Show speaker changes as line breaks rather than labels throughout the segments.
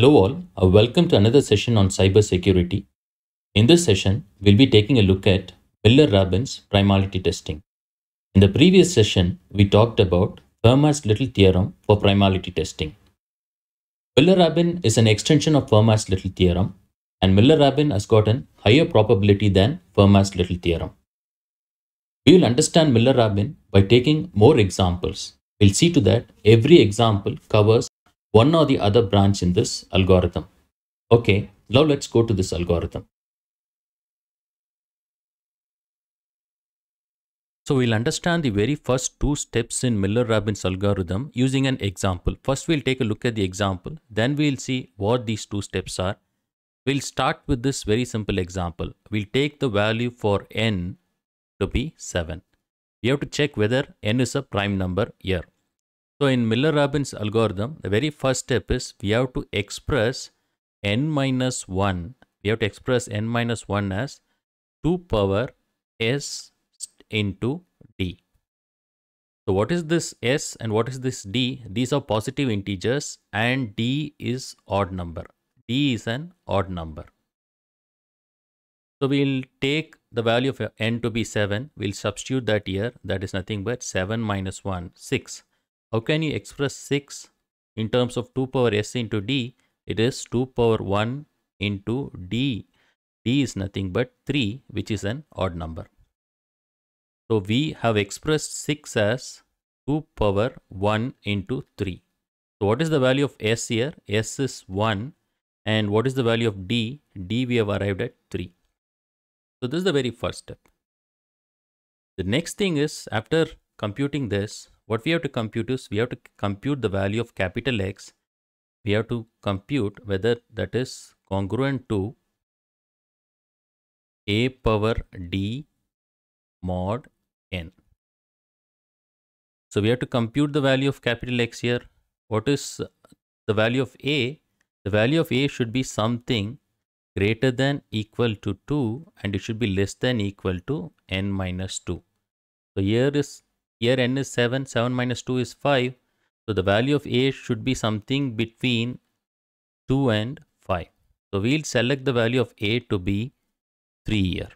Hello all,
uh, welcome to another session on cybersecurity. In this session, we'll be taking a look at Miller-Robbins primality testing. In the previous session, we talked about Fermat's little theorem for primality testing. Miller-Robbins is an extension of Fermat's little theorem and Miller-Robbins has got a higher probability than Fermat's little theorem. We will understand Miller-Robbins by taking more examples. We'll see to that every example covers one or the other branch in this algorithm. Okay, now let's go to this algorithm. So we'll understand the very first two steps in Miller-Rabin's algorithm using an example. First, we'll take a look at the example. Then we'll see what these two steps are. We'll start with this very simple example. We'll take the value for n to be 7. We have to check whether n is a prime number here. So in Miller-Robbins algorithm, the very first step is we have to express n minus 1. We have to express n minus 1 as 2 power s into d. So what is this s and what is this d? These are positive integers and d is odd number. d is an odd number. So we'll take the value of n to be 7. We'll substitute that here. That is nothing but 7 minus 1, 6. How can you express 6 in terms of 2 power s into d? It is 2 power 1 into d. d is nothing but 3 which is an odd number. So we have expressed 6 as 2 power 1 into 3. So what is the value of s here? s is 1 and what is the value of d? d we have arrived at 3. So this is the very first step. The next thing is after computing this, what we have to compute is we have to compute the value of capital X. We have to compute whether
that is congruent to a power d mod n. So we have to compute
the value of capital X here. What is the value of a? The value of a should be something greater than equal to 2 and it should be less than equal to n minus 2. So here is here n is 7, 7 minus 2 is 5. So the value of a should be something between 2 and 5. So we'll select the value of a to be 3 here.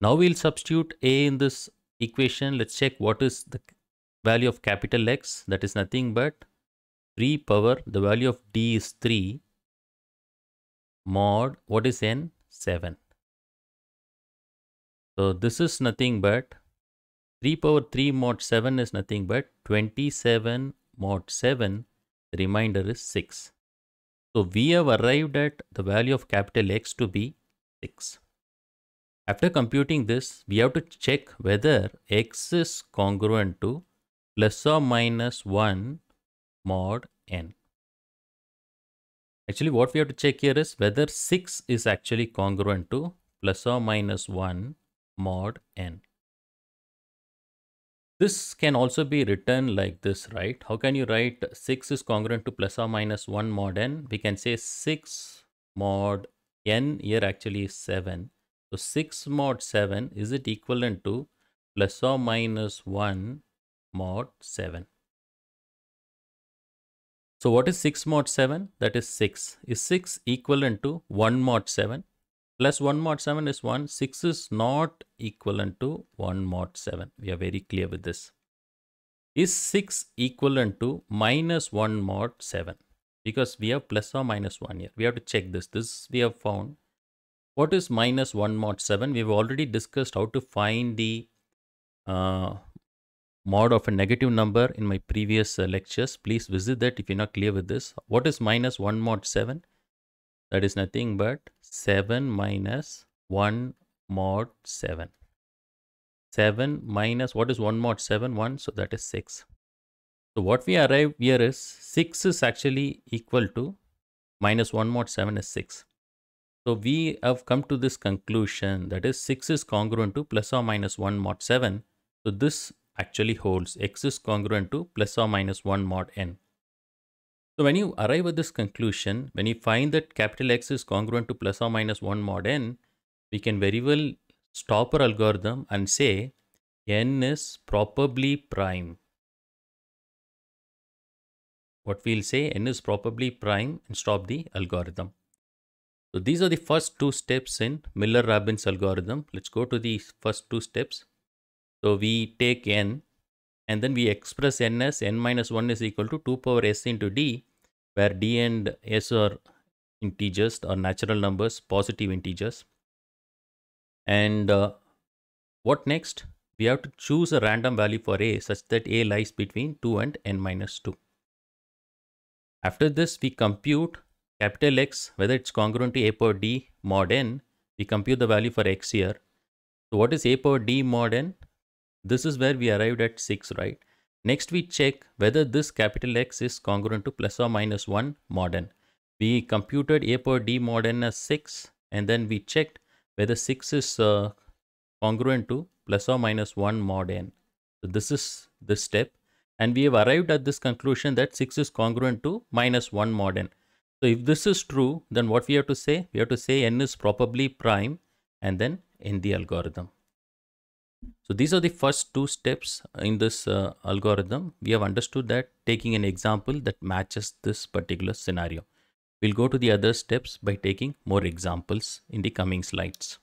Now we'll substitute a in this equation. Let's check what is the value of capital X. That is nothing but 3 power
the value of d is 3 mod what is n 7 so this is nothing but 3
power 3 mod 7 is nothing but 27 mod 7, the remainder is 6. So we have arrived at the value of capital X to be 6. After computing this, we have to check whether X is congruent to plus or minus 1 mod n. Actually, what we have to check here is whether 6 is actually congruent to plus or minus 1 mod n. This can also be written like this, right? How can you write 6 is congruent to plus or minus 1 mod n? We can say 6 mod n here actually is 7. So 6 mod 7 is it equivalent to plus or minus 1 mod 7. So what is 6 mod 7? That is 6. Is 6 equivalent to 1 mod 7? plus 1 mod 7 is 1. 6 is not equivalent to 1 mod 7. We are very clear with this. Is 6 equivalent to minus 1 mod 7? Because we have plus or minus 1 here. We have to check this. This we have found. What is minus 1 mod 7? We've already discussed how to find the uh, mod of a negative number in my previous uh, lectures. Please visit that if you're not clear with this. What is minus 1 mod 7? That is nothing but 7 minus 1 mod 7. 7 minus, what is 1 mod 7? 1, so that is 6. So what we arrive here is 6 is actually equal to minus 1 mod 7 is 6. So we have come to this conclusion that is 6 is congruent to plus or minus 1 mod 7. So this actually holds x is congruent to plus or minus 1 mod n. So when you arrive at this conclusion, when you find that capital X is congruent to plus or minus 1 mod n, we can very well stop our algorithm and say n is probably prime. What we'll say n is probably prime and stop the algorithm. So these are the first two steps in Miller-Rabin's algorithm. Let's go to the first two steps. So we take n and then we express n as n minus 1 is equal to 2 power s into d where d and s are integers or natural numbers, positive integers. And uh, what next? We have to choose a random value for a such that a lies between 2 and n minus 2. After this, we compute capital X, whether it's congruent to a power d mod n, we compute the value for x here. So what is a power d mod n? This is where we arrived at 6, right? Next we check whether this capital X is congruent to plus or minus 1 mod n. We computed a per d mod n as 6 and then we checked whether 6 is uh, congruent to plus or minus 1 mod n. So this is this step and we have arrived at this conclusion that 6 is congruent to minus 1 mod n. So if this is true then what we have to say? We have to say n is probably prime and then end the algorithm. So these are the first two steps in this uh, algorithm. We have understood that taking an example that matches this particular scenario. We'll go to the other steps by taking more examples in the coming slides.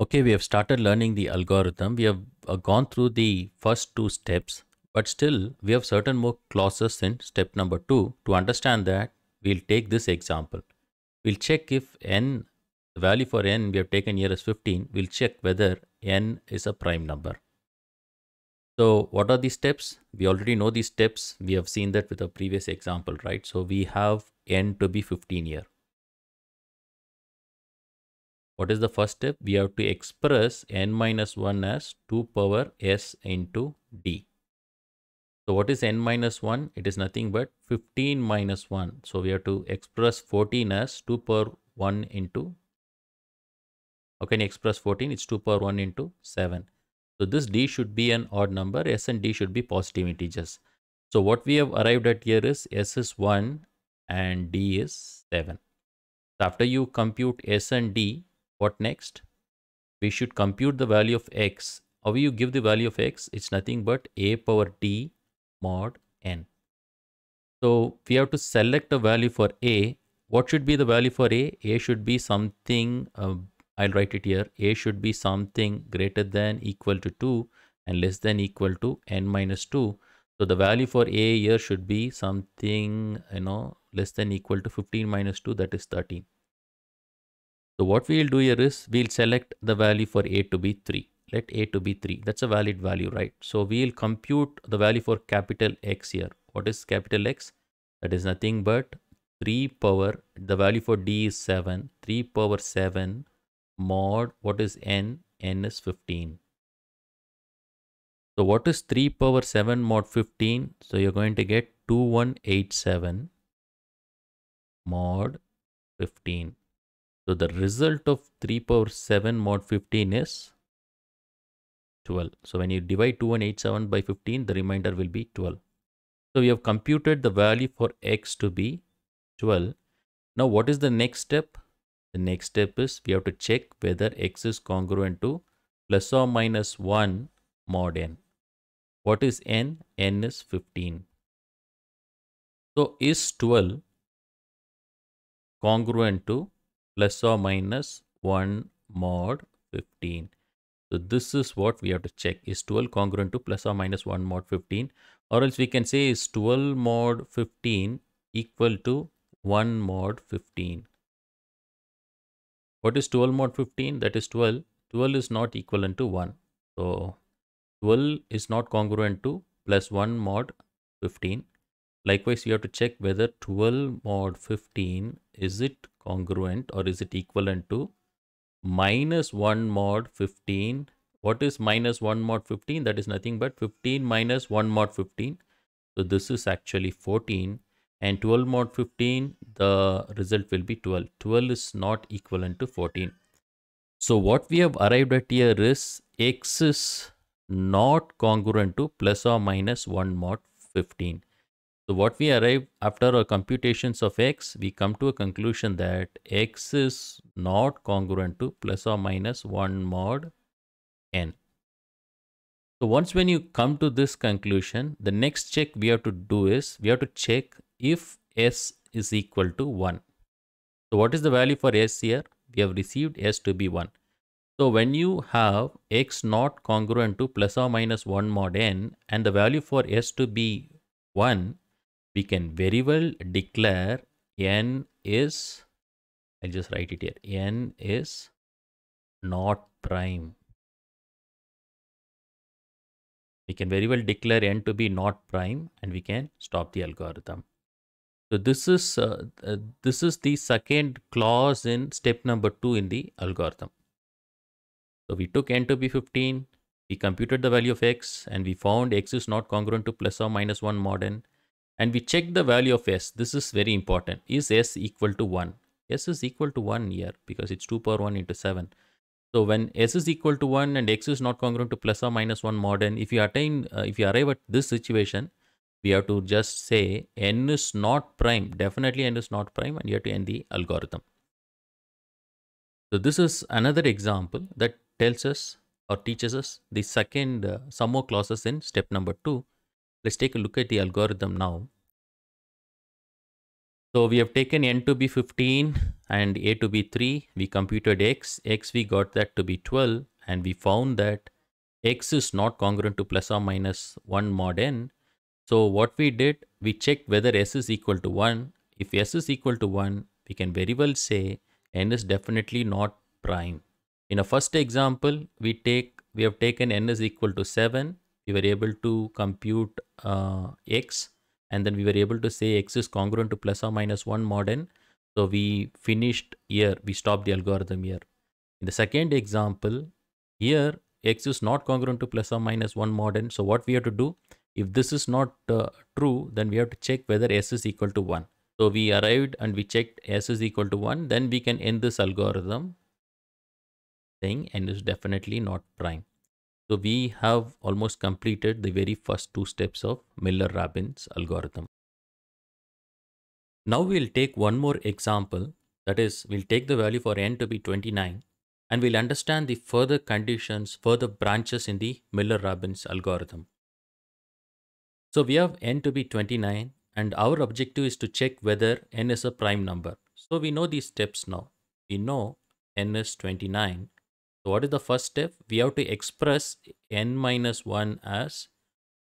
Okay, we have started learning the algorithm. We have uh, gone through the first two steps, but still we have certain more clauses in step number two. To understand that, we'll take this example. We'll check if n value for n we have taken here is 15. We'll check whether n is a prime number. So what are these steps? We already know these steps. We have seen that with a previous example, right? So we have n to be 15 here. What is the first step? We have to express n minus 1 as 2 power s into d. So what is n minus 1? It is nothing but 15 minus 1. So we have to express 14 as 2 power 1 into how can you express 14? It's 2 power 1 into 7. So this d should be an odd number. S and d should be positive integers. So what we have arrived at here is s is 1 and d is 7. So after you compute s and d, what next? We should compute the value of x. How you give the value of x? It's nothing but a power d mod n. So we have to select a value for a. What should be the value for a? a should be something uh, I'll write it here. A should be something greater than equal to 2 and less than equal to n minus 2. So the value for A here should be something, you know, less than equal to 15 minus 2, that is 13. So what we'll do here is we'll select the value for A to be 3. Let A to be 3. That's a valid value, right? So we'll compute the value for capital X here. What is capital X? That is nothing but 3 power, the value for D is 7. 3 power 7 mod what is n? n is 15. So what is 3 power 7 mod 15? So you're going to get 2187 mod 15. So the result of 3 power 7 mod 15 is 12. So when you divide 2187 by 15, the remainder will be 12. So we have computed the value for x to be 12. Now what is the next step? The next step is we have to check whether x is congruent to plus or minus 1 mod n. What is n? n is 15. So is 12 congruent to plus or minus 1 mod 15. So this is what we have to check. Is 12 congruent to plus or minus 1 mod 15? Or else we can say is 12 mod 15 equal to 1 mod 15. What is 12 mod 15? That is 12. 12 is not equivalent to 1. So 12 is not congruent to plus 1 mod 15. Likewise, you have to check whether 12 mod 15 is it congruent or is it equivalent to minus 1 mod 15. What is minus 1 mod 15? That is nothing but 15 minus 1 mod 15. So this is actually 14 and 12 mod 15 the result will be 12 12 is not equivalent to 14 so what we have arrived at here is x is not congruent to plus or minus 1 mod 15 so what we arrive after our computations of x we come to a conclusion that x is not congruent to plus or minus 1 mod n so once when you come to this conclusion, the next check we have to do is we have to check if s is equal to 1. So what is the value for s here? We have received s to be 1. So when you have x not congruent to plus or minus 1 mod n and the value for s to be 1, we can very well declare
n is, I'll just write it here, n is not prime. We can very well declare n to be not prime and we can stop the algorithm. So this
is uh, uh, this is the second clause in step number two in the algorithm. So we took n to be 15, we computed the value of x, and we found x is not congruent to plus or minus one mod n, and we checked the value of s. This is very important. Is s equal to one? S is equal to one here because it's two power one into seven. So when s is equal to 1 and x is not congruent to plus or minus 1 mod n, if you attain, uh, if you arrive at this situation, we have to just say n is not prime, definitely n is not prime, and you have to end the algorithm. So this is another example that tells us or teaches us the second uh, some more clauses in step number two. Let's take a look at the algorithm now. So we have taken n to be 15 and a to be 3. We computed x. x we got that to be 12 and we found that x is not congruent to plus or minus 1 mod n so what we did, we checked whether s is equal to 1. If s is equal to 1, we can very well say n is definitely not prime. In a first example, we take we have taken n is equal to 7. We were able to compute uh, x and then we were able to say x is congruent to plus or minus 1 mod n. So we finished here, we stopped the algorithm here. In the second example, here x is not congruent to plus or minus 1 mod n. So what we have to do, if this is not uh, true, then we have to check whether s is equal to 1. So we arrived and we checked s is equal to 1. Then we can end this algorithm saying n is definitely not prime. So we have almost completed the very first two steps of Miller-Rabin's algorithm. Now we'll take one more example. That is, we'll take the value for n to be 29 and we'll understand the further conditions, further branches in the Miller-Rabin's algorithm. So we have n to be 29 and our objective is to check whether n is a prime number. So we know these steps now. We know n is 29. So what is the first step? We have to express n minus 1 as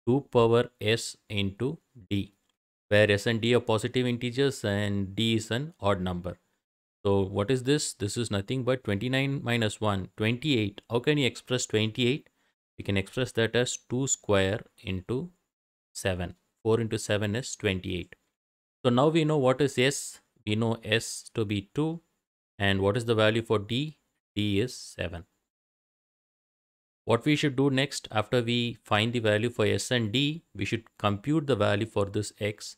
2 power s into d where s and d are positive integers and d is an odd number. So what is this? This is nothing but 29 minus 1, 28. How can you express 28? We can express that as 2 square into 7. 4 into 7 is 28. So now we know what is S. We know S to be 2. And what is the value for D? D is 7. What we should do next after we find the value for S and D, we should compute the value for this X.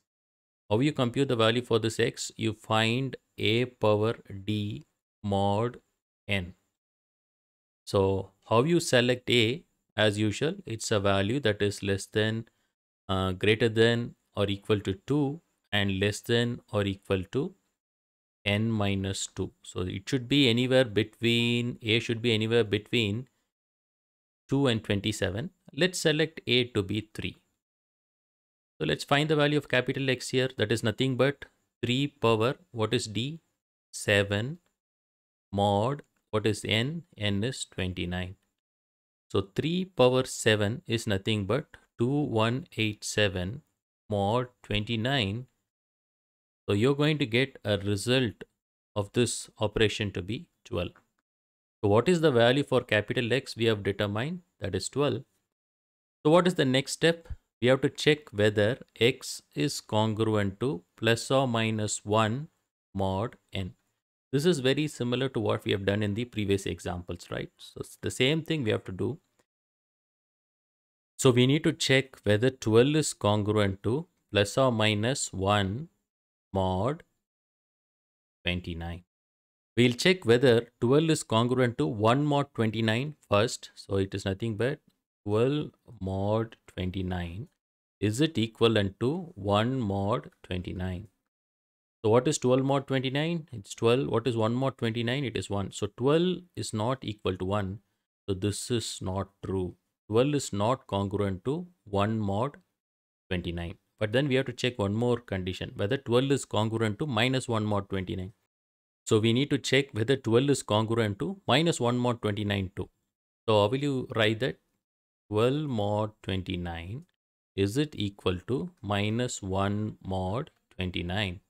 How you compute the value for this X? You find A power D mod N. So how you select A as usual, it's a value that is less than uh, greater than or equal to 2 and less than or equal to n minus 2. So it should be anywhere between, a should be anywhere between 2 and 27. Let's select a to be 3. So let's find the value of capital X here. That is nothing but 3 power, what is d? 7 mod, what is n? n is 29. So 3 power 7 is nothing but 2187 mod 29. So you're going to get a result of this operation to be 12. So what is the value for capital X we have determined that is 12. So what is the next step? We have to check whether X is congruent to plus or minus 1 mod n. This is very similar to what we have done in the previous examples, right? So it's the same thing we have to do. So we need to check whether 12 is congruent to plus or minus 1 mod 29. We'll check whether 12 is congruent to 1 mod 29 first. So it is nothing but 12 mod 29. Is it equivalent to 1 mod 29? So what is 12 mod 29? It's 12. What is 1 mod 29? It is 1. So 12 is not equal to 1. So this is not true. 12 is not congruent to 1 mod 29. But then we have to check one more condition, whether 12 is congruent to minus 1 mod 29. So we need to check whether 12 is congruent to minus 1 mod 29 too. So how will you write that? 12 mod 29 is it equal to minus 1 mod 29.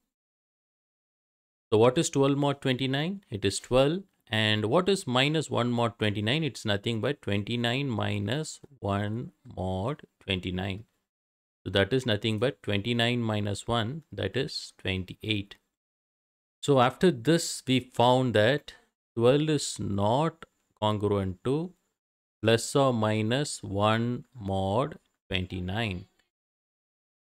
So what is 12 mod 29? It is 12 and what is minus 1 mod 29? It's nothing but 29 minus 1 mod 29. So that is nothing but 29 minus 1, that is 28. So after this, we found that 12 is not congruent to plus or minus 1 mod 29.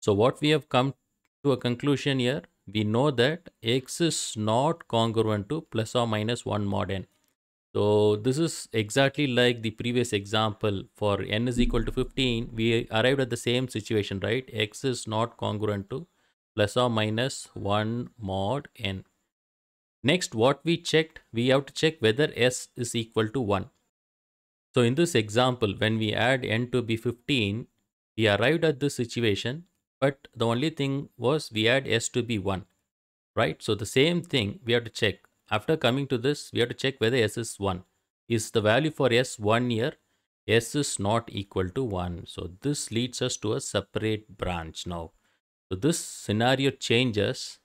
So what we have come to a conclusion here, we know that x is not congruent to plus or minus 1 mod n. So this is exactly like the previous example for n is equal to 15. We arrived at the same situation, right? x is not congruent to plus or minus 1 mod n. Next, what we checked, we have to check whether s is equal to 1. So in this example, when we add n to be 15, we arrived at this situation but the only thing was we had S to be 1, right? So the same thing we have to check. After coming to this, we have to check whether S is 1. Is the value for S 1 here? S is not equal to 1. So this leads us to a separate branch now. So this scenario changes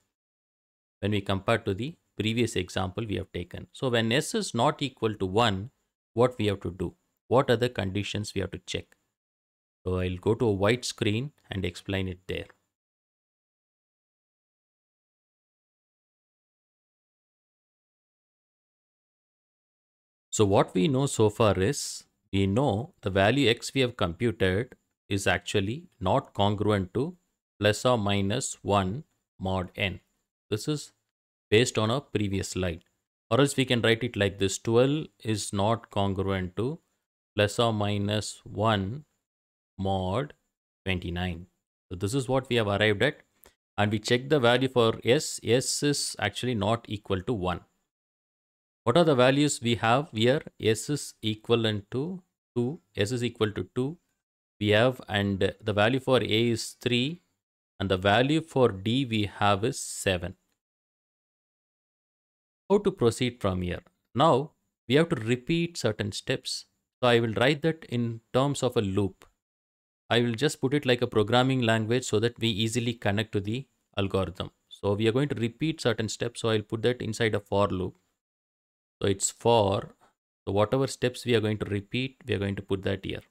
when we compare to the previous example we have taken. So when S is not equal to 1, what we have to do? What are the conditions we have to check? So I'll go to a
white screen and explain it there. So what we know so far is we know the value x we have computed is
actually not congruent to plus or minus 1 mod n. This is based on a previous slide or else we can write it like this 12 is not congruent to plus or minus 1 mod 29. So this is what we have arrived at and we check the value for S. S is actually not equal to 1. What are the values we have here? S is equivalent to 2. S is equal to 2. We have and the value for A is 3 and the value for D we have is 7. How to proceed from here? Now we have to repeat certain steps. So I will write that in terms of a loop. I will just put it like a programming language so that we easily connect to the algorithm. So we are going to repeat certain steps. So I'll put that inside a for loop. So it's for, so whatever steps we are going to repeat, we are going to put that here.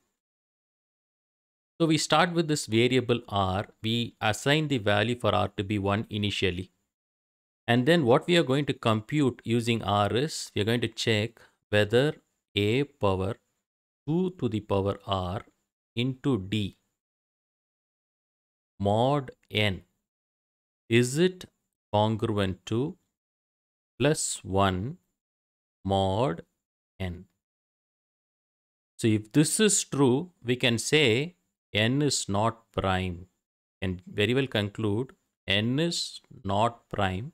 So we start with this variable r, we assign the value for r to be 1 initially. And then what we are going to compute using r is, we are going to check whether
a power 2 to the power r into D mod n is it congruent to plus 1 mod n.
So if this is true, we can say n is not prime and very well conclude n is not prime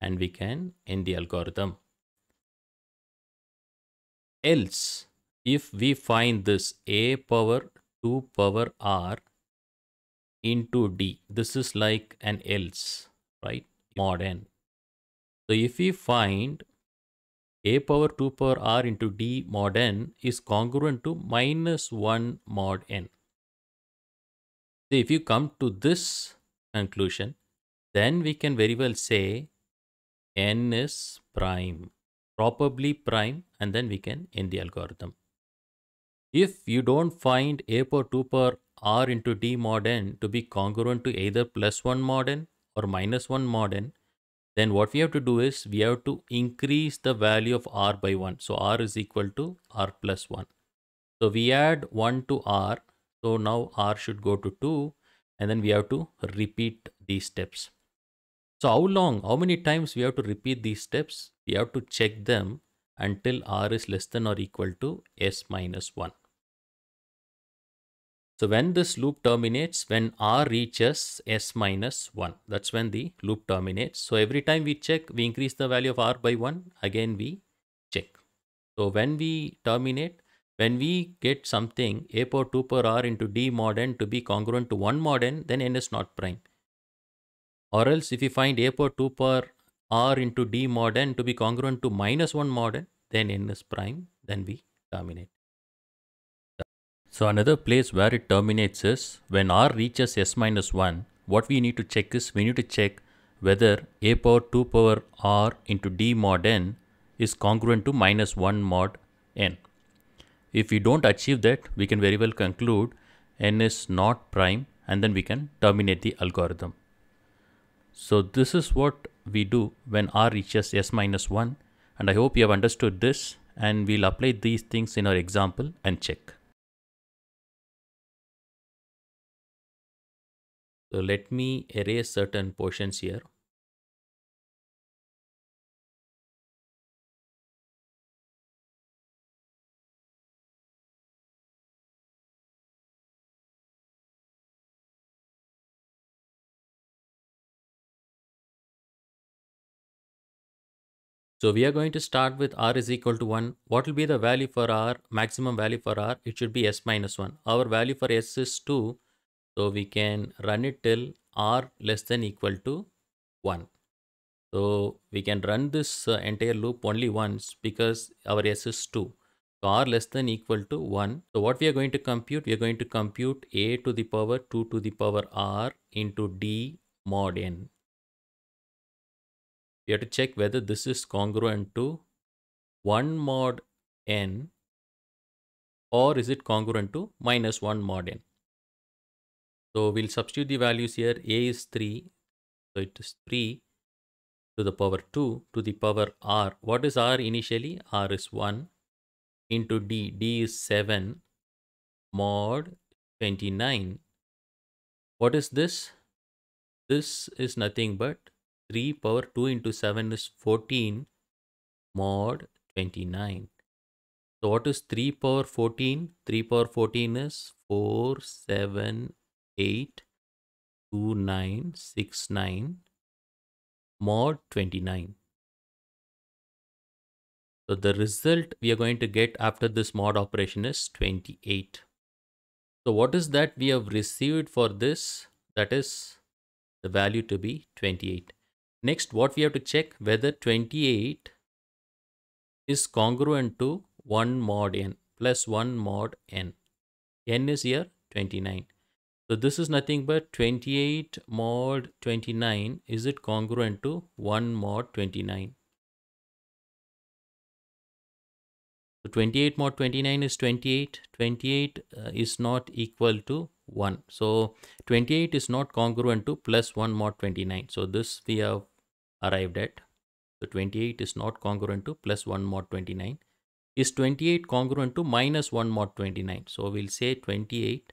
and we can end the algorithm. Else, if we find this a power 2 power r into d. This is like an else, right? Mod n. So if we find a power 2 power r into d mod n is congruent to minus 1 mod n. So if you come to this conclusion, then we can very well say n is prime, probably prime, and then we can end the algorithm. If you don't find a power 2 power r into d mod n to be congruent to either plus 1 mod n or minus 1 mod n, then what we have to do is we have to increase the value of r by 1. So r is equal to r plus 1. So we add 1 to r. So now r should go to 2 and then we have to repeat these steps. So how long, how many times we have to repeat these steps? We have to check them until r is less than or equal to s minus 1. So when this loop terminates, when R reaches S minus 1, that's when the loop terminates. So every time we check, we increase the value of R by 1, again we check. So when we terminate, when we get something A power 2 power R into D mod n to be congruent to 1 mod n, then n is not prime. Or else if we find A power 2 power R into D mod n to be congruent to minus 1 mod n, then n is prime, then we terminate. So another place where it terminates is when r reaches s minus 1, what we need to check is we need to check whether a power 2 power r into d mod n is congruent to minus 1 mod n. If we don't achieve that, we can very well conclude n is not prime and then we can terminate the algorithm. So this is what we do when r reaches s minus 1 and I hope you have understood this and we'll apply
these things in our example and check. So let me erase certain portions here. So we are going to start with r is equal to 1. What will be the value
for r, maximum value for r? It should be s minus 1. Our value for s is 2. So we can run it till r less than equal to 1. So we can run this uh, entire loop only once because our s is 2. So r less than equal to 1. So what we are going to compute? We are going to compute a to the power 2 to the power r into d mod n. We have to check whether this is congruent to 1 mod n or is it congruent to minus 1 mod n. So we'll substitute the values here. A is 3. So it is 3 to the power 2 to the power r. What is r initially? r is 1 into d. d is 7 mod 29. What is this? This is nothing but 3 power 2 into 7 is 14 mod 29. So what is 3 power 14? 3 power 14 is 4, 7,
eight two nine six nine mod 29. So the result we are going to get
after this mod operation is 28. So what is that we have received for this? That is the value to be 28. Next, what we have to check whether 28 is congruent to 1 mod n plus 1 mod n. n is here 29. So this is nothing but 28 mod 29. Is it congruent to 1 mod 29? So 28 mod 29 is 28. 28 uh, is not equal to 1. So 28 is not congruent to plus 1 mod 29. So this we have arrived at. So 28 is not congruent to plus 1 mod 29. Is 28 congruent to minus 1 mod 29? So we'll say 28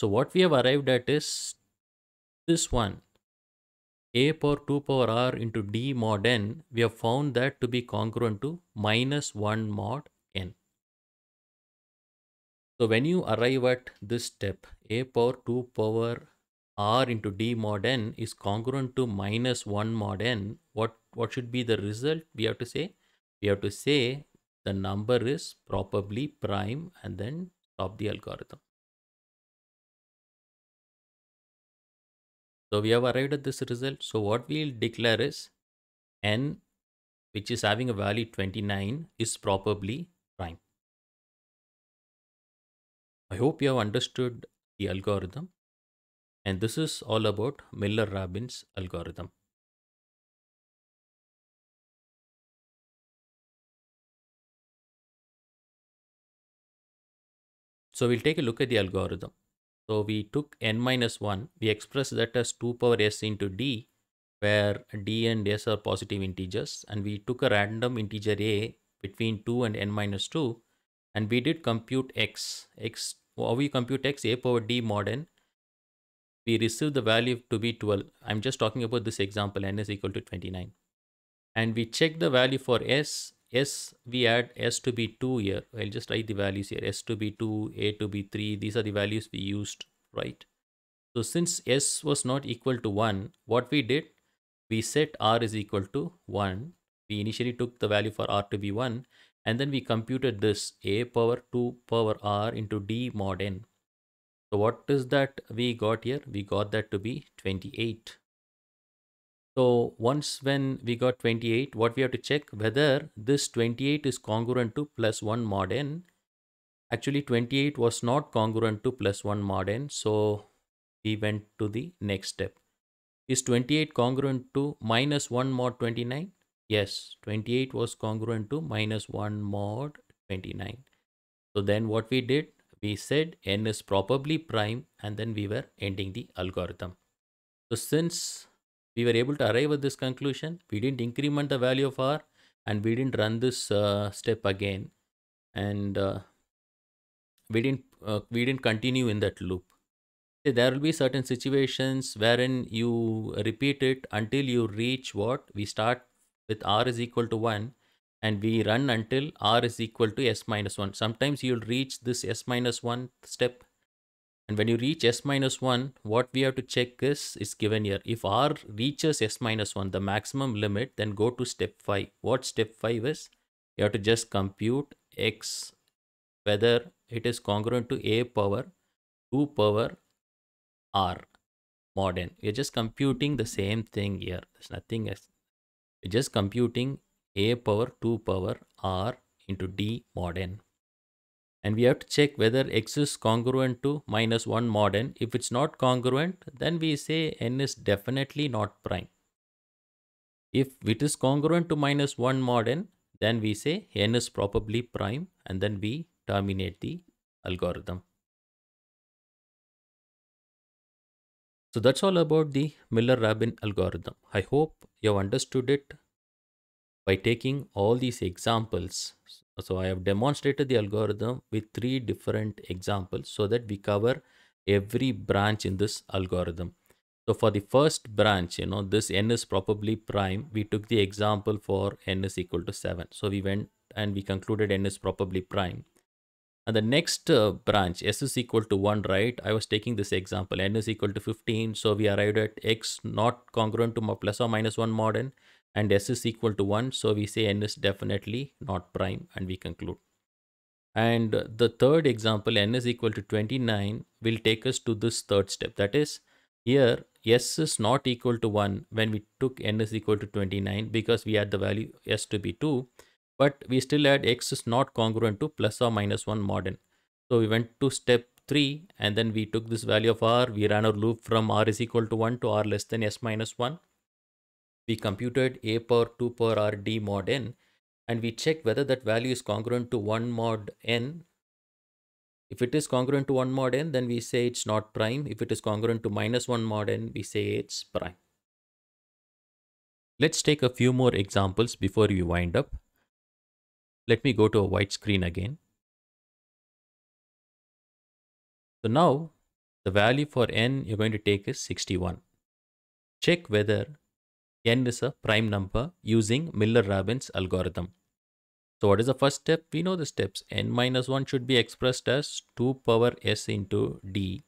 So what we have arrived at is this one a power 2 power r into d mod n, we have found that to be congruent to minus 1 mod n. So when you arrive at this step, a power 2 power r into d mod n is congruent to minus 1 mod n, what, what should be the result? We have to say, we have to say the number is probably
prime and then stop the algorithm. So we have arrived at this result. So what we'll declare is
n, which is having a value 29, is probably prime.
I hope you have understood the algorithm. And this is all about Miller-Rabin's algorithm. So we'll take a look at the algorithm. So we took n minus
1, we express that as 2 power s into d, where d and s are positive integers, and we took a random integer a between 2 and n minus 2, and we did compute x. x Or we compute x, a power d mod n, we receive the value to be 12. I'm just talking about this example, n is equal to 29. And we check the value for s s we add s to be 2 here i'll just write the values here s to be 2 a to be 3 these are the values we used right so since s was not equal to 1 what we did we set r is equal to 1 we initially took the value for r to be 1 and then we computed this a power 2 power r into d mod n so what is that we got here we got that to be 28 so once when we got 28, what we have to check whether this 28 is congruent to plus 1 mod n. Actually 28 was not congruent to plus 1 mod n. So we went to the next step. Is 28 congruent to minus 1 mod 29? Yes, 28 was congruent to minus 1 mod 29. So then what we did, we said n is probably prime and then we were ending the algorithm. So since we were able to arrive at this conclusion. We didn't increment the value of r and we didn't run this uh, step again. And uh, we didn't uh, we didn't continue in that loop. There will be certain situations wherein you repeat it until you reach what we start with r is equal to 1 and we run until r is equal to s minus 1. Sometimes you'll reach this s minus 1 step and when you reach s minus 1, what we have to check is, is given here. If r reaches s minus 1, the maximum limit, then go to step 5. What step 5 is? You have to just compute x, whether it is congruent to a power 2 power r mod n. You're just computing the same thing here. There's nothing else. You're just computing a power 2 power r into d mod n and we have to check whether x is congruent to minus 1 mod n. If it's not congruent, then we say n is definitely not prime. If it is congruent to minus 1 mod n, then we say n is probably prime and then we terminate the algorithm. So that's all about the Miller-Rabin algorithm. I hope you have understood it by taking all these examples so I have demonstrated the algorithm with three different examples so that we cover every branch in this algorithm. So for the first branch, you know, this n is probably prime. We took the example for n is equal to 7. So we went and we concluded n is probably prime. And the next uh, branch, s is equal to 1, right? I was taking this example, n is equal to 15. So we arrived at x not congruent to plus or minus 1 mod n and s is equal to 1 so we say n is definitely not prime and we conclude and the third example n is equal to 29 will take us to this third step that is here s is not equal to 1 when we took n is equal to 29 because we had the value s to be 2 but we still had x is not congruent to plus or minus 1 mod n so we went to step 3 and then we took this value of r we ran our loop from r is equal to 1 to r less than s minus 1 we computed a power 2 power r d mod n and we check whether that value is congruent to 1 mod n. If it is congruent to 1 mod n, then we say it's not prime. If it is congruent to minus 1 mod n, we say it's prime. Let's take a few more
examples before we wind up. Let me go to a white screen again. So now the value for n you're going to take is 61. Check whether n is a prime number using
Miller-Rabin's algorithm. So what is the first step? We know the steps. n minus 1 should be expressed as 2 power s into d.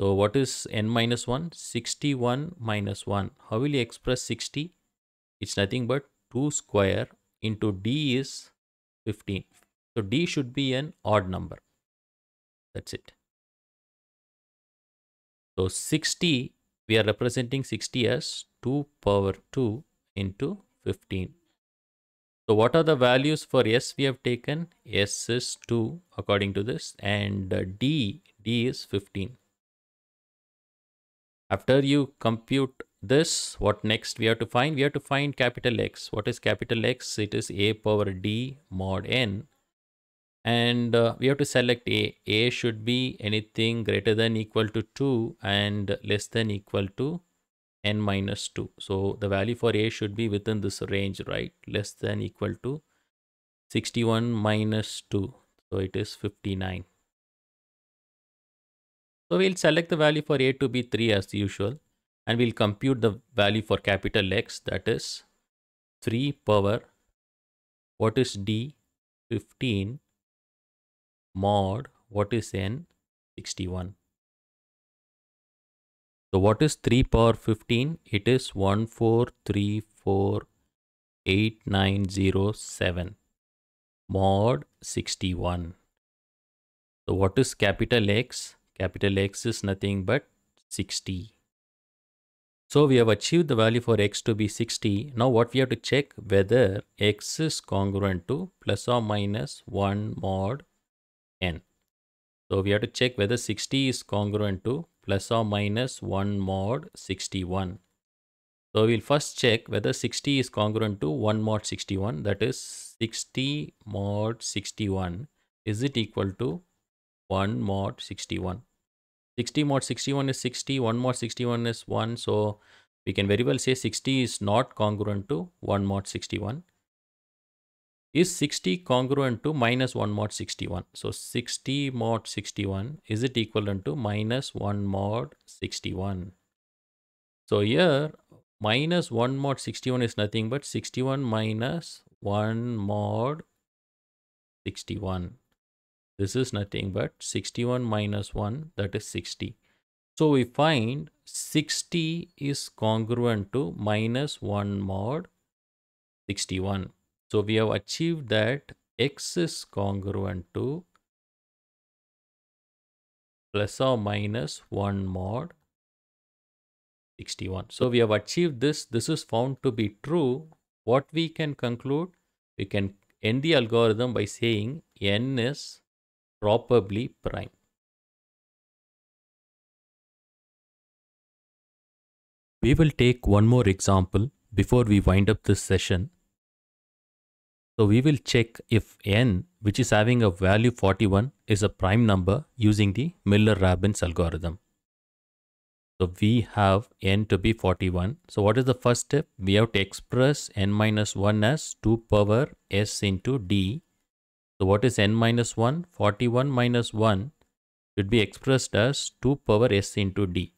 So what is n minus 1? 61 minus 1. How will you express 60?
It's nothing but 2 square into d is 15. So d should be an odd number. That's it.
So 60 we are representing 60 as 2 power 2 into 15. So what are the values for S we have taken? S is 2 according to this and uh, D, D is 15. After you compute this, what next we have to find? We have to find capital X. What is capital X? It is A power D mod N and uh, we have to select a a should be anything greater than equal to 2 and less than equal to n minus 2 so the value for a should be within this range right less than equal to 61 minus 2 so it is 59 so we'll select the value for a to be 3 as usual and we'll compute the value for capital x that
is 3 power what is d 15 mod what is n 61
so what is 3 power 15 it is eight nine zero seven mod 61 so what is capital X capital X is nothing but 60 so we have achieved the value for x to be 60. Now what we have to check whether x is congruent to plus or minus 1 mod n. So we have to check whether 60 is congruent to plus or minus 1 mod 61. So we'll first check whether 60 is congruent to 1 mod 61 that is 60 mod 61 is it equal to 1 mod 61. 60 mod 61 is 60, 1 mod 61 is 1. So we can very well say 60 is not congruent to 1 mod 61 is 60 congruent to minus 1 mod 61. So 60 mod 61 is it equivalent to minus 1 mod 61. So here minus 1 mod 61 is nothing but 61 minus 1 mod 61. This is nothing but 61 minus 1 that is 60. So we find 60 is congruent to minus 1 mod 61. So we have achieved that x is
congruent to plus or minus 1 mod 61. So we have achieved this. This is found to
be true. What we can conclude? We can end the algorithm by saying
n is probably prime. We will take one more example before we wind up this session so we will check if n, which
is having a value 41, is a prime number using the Miller-Rabin's algorithm. So we have n to be 41. So what is the first step? We have to express n minus 1 as 2 power s into d. So what is n minus 1? 41 minus 1 should be expressed as 2 power s into d.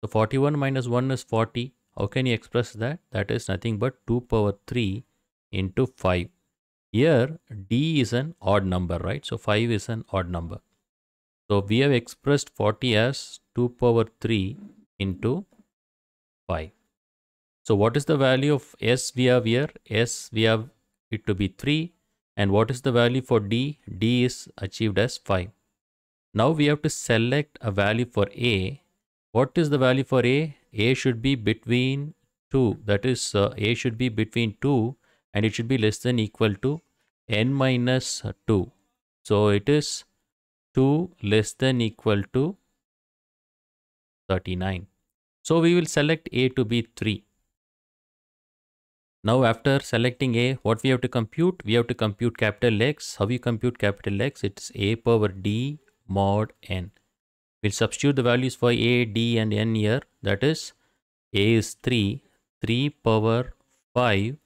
So 41 minus 1 is 40. How can you express that? That is nothing but 2 power 3 into 5 here D is an odd number, right? So 5 is an odd number. So we have expressed 40 as 2 power 3 into 5. So what is the value of S we have here? S we have it to be 3. And what is the value for D? D is achieved as 5. Now we have to select a value for A. What is the value for A? A should be between 2. That is uh, A should be between 2 and it should be less than equal to n minus 2. So it is 2 less than equal to 39. So we will select A to be 3. Now after selecting A, what we have to compute? We have to compute capital X. How we compute capital X? It's A power D mod N. We'll substitute the values for A, D and N here. That is A is 3, 3 power 5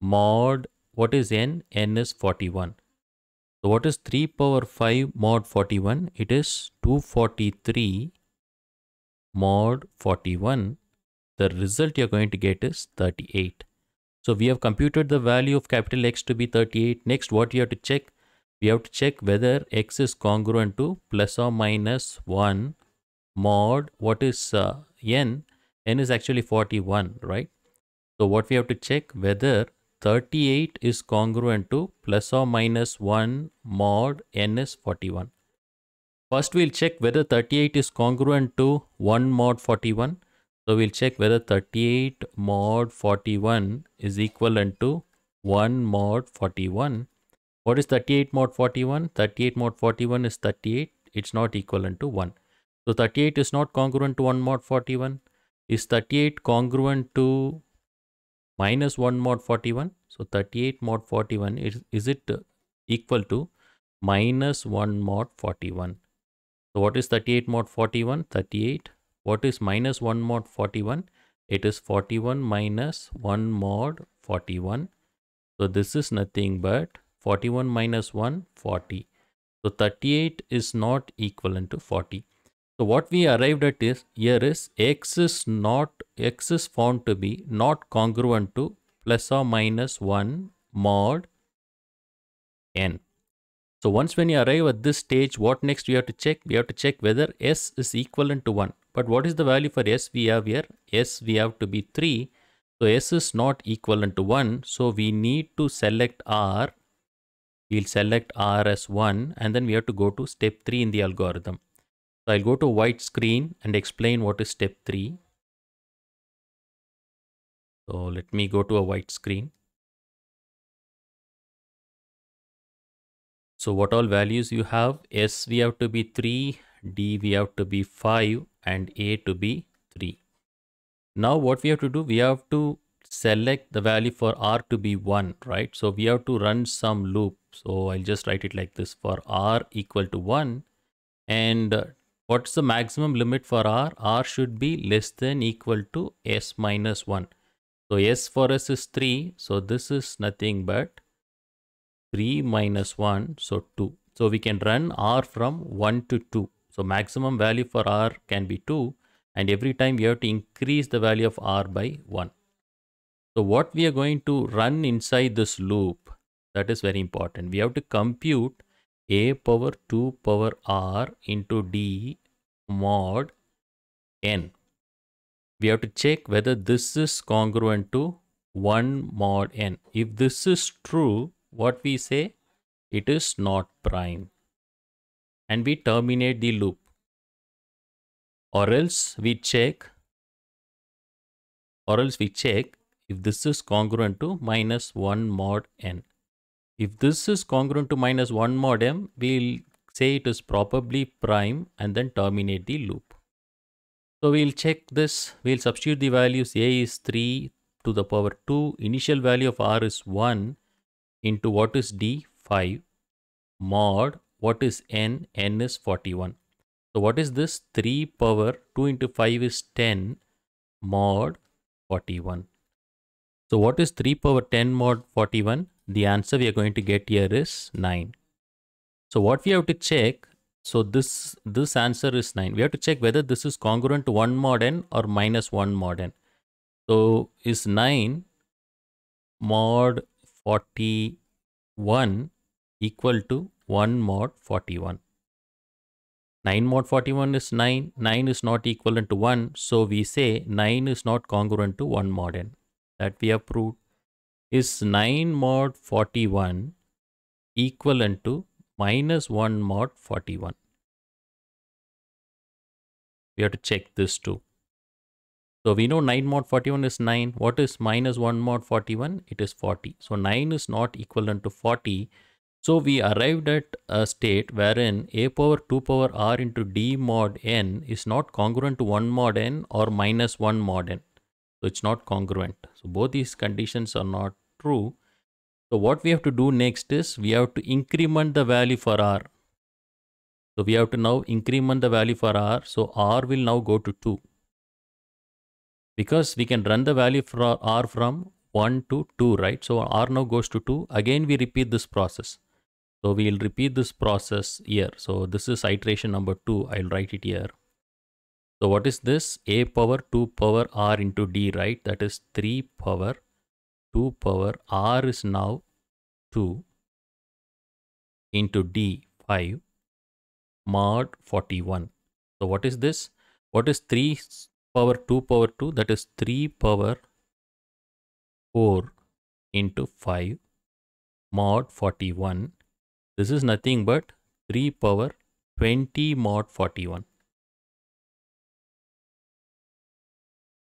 mod, what is n? n is 41. So what is 3 power 5 mod 41? It is 243 mod 41. The result you're going to get is 38. So we have computed the value of capital X to be 38. Next, what you have to check? We have to check whether X is congruent to plus or minus 1 mod what is uh, N? N is actually 41, right? So what we have to check whether 38 is congruent to plus or minus 1 mod n is 41. First, we'll check whether 38 is congruent to 1 mod 41. So we'll check whether 38 mod 41 is equivalent to 1 mod 41. What is 38 mod 41? 38 mod 41 is 38. It's not equivalent to 1. So 38 is not congruent to 1 mod 41. Is 38 congruent to minus 1 mod 41. So 38 mod 41 is, is it equal to minus 1 mod 41. So what is 38 mod 41? 38. What is minus 1 mod 41? It is 41 minus 1 mod 41. So this is nothing but 41 minus 1, 40. So 38 is not equivalent to 40. So what we arrived at is here is x is not x is found to be not congruent to plus or minus 1 mod n. So once when you arrive at this stage, what next we have to check? We have to check whether s is equivalent to 1. But what is the value for s we have here? s we have to be 3. So s is not equivalent to 1. So we need to select r. We'll select r as 1 and then we have to go to step 3 in the algorithm. So I'll go to white screen and
explain what is step three. So let me go to a white screen. So what all values you have, S we have to be 3, D we have to be 5
and A to be 3. Now what we have to do, we have to select the value for R to be 1, right? So we have to run some loop. So I'll just write it like this for R equal to 1 and What's the maximum limit for R? R should be less than equal to S minus 1. So S for s is 3. So this is nothing but 3 minus 1. So 2. So we can run R from 1 to 2. So maximum value for R can be 2. And every time we have to increase the value of R by 1. So what we are going to run inside this loop, that is very important. We have to compute a power 2 power r into d mod n. We have to check whether this is congruent to 1 mod n. If this is true, what we say? It is not
prime. And we terminate the loop. Or else we check, or else we check if this is
congruent to minus 1 mod n. If this is congruent to minus 1 mod m, we'll say it is probably prime and then terminate the loop. So we'll check this, we'll substitute the values a is 3 to the power 2, initial value of r is 1 into what is d 5 mod what is n, n is 41. So what is this 3 power 2 into 5 is 10 mod 41. So what is 3 power 10 mod 41? the answer we are going to get here is 9. So what we have to check, so this, this answer is 9. We have to check whether this is congruent to 1 mod n or minus 1 mod n. So is 9 mod 41 equal to 1 mod 41. 9 mod 41 is 9, 9 is not equivalent to 1, so we say 9 is not congruent to 1 mod n. That we have proved is 9 mod 41 equivalent to minus 1 mod 41. We have to check this too. So we know 9 mod 41 is 9. What is minus 1 mod 41? It is 40. So 9 is not equivalent to 40. So we arrived at a state wherein a power 2 power r into d mod n is not congruent to 1 mod n or minus 1 mod n. So it's not congruent. So both these conditions are not true. So what we have to do next is we have to increment the value for R. So we have to now increment the value for R. So R will now go to 2. Because we can run the value for R from 1 to 2, right? So R now goes to 2. Again, we repeat this process. So we will repeat this process here. So this is iteration number 2. I'll write it here. So what is this? a power 2 power r into d, right? That is 3 power 2 power r is now 2 into d 5 mod 41. So what is this? What is 3 power 2 power 2? That is 3 power 4 into 5 mod 41. This is nothing but 3 power 20 mod 41.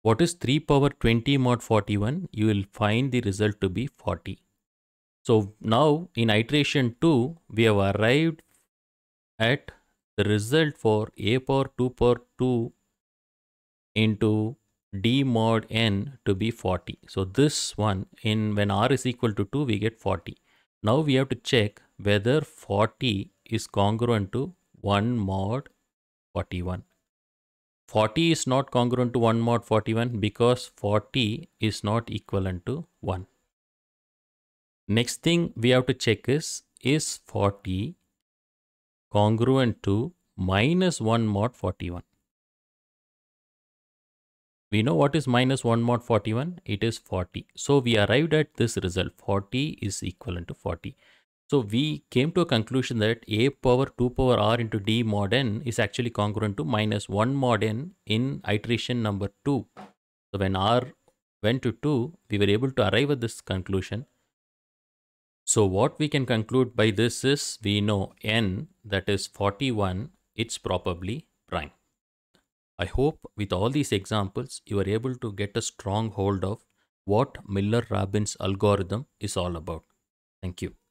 What is 3 power 20 mod 41? You will find the result to be 40. So now in iteration 2, we have arrived at the result for a power 2 power 2 into d mod n to be 40. So this one in when r is equal to 2, we get 40. Now we have to check whether 40 is congruent to 1 mod 41. 40 is not congruent to 1 mod 41 because 40 is not equivalent to 1. Next thing we have to check is, is 40 congruent to minus 1 mod 41? We know what is minus 1 mod 41, it is 40. So we arrived at this result, 40 is equivalent to 40. So we came to a conclusion that a power 2 power r into d mod n is actually congruent to minus 1 mod n in iteration number 2. So when r went to 2, we were able to arrive at this conclusion. So what we can conclude by this is we know n that is 41, it's probably prime. I hope with all these examples, you are able to get a strong hold of what Miller-Rabin's algorithm is all about. Thank you.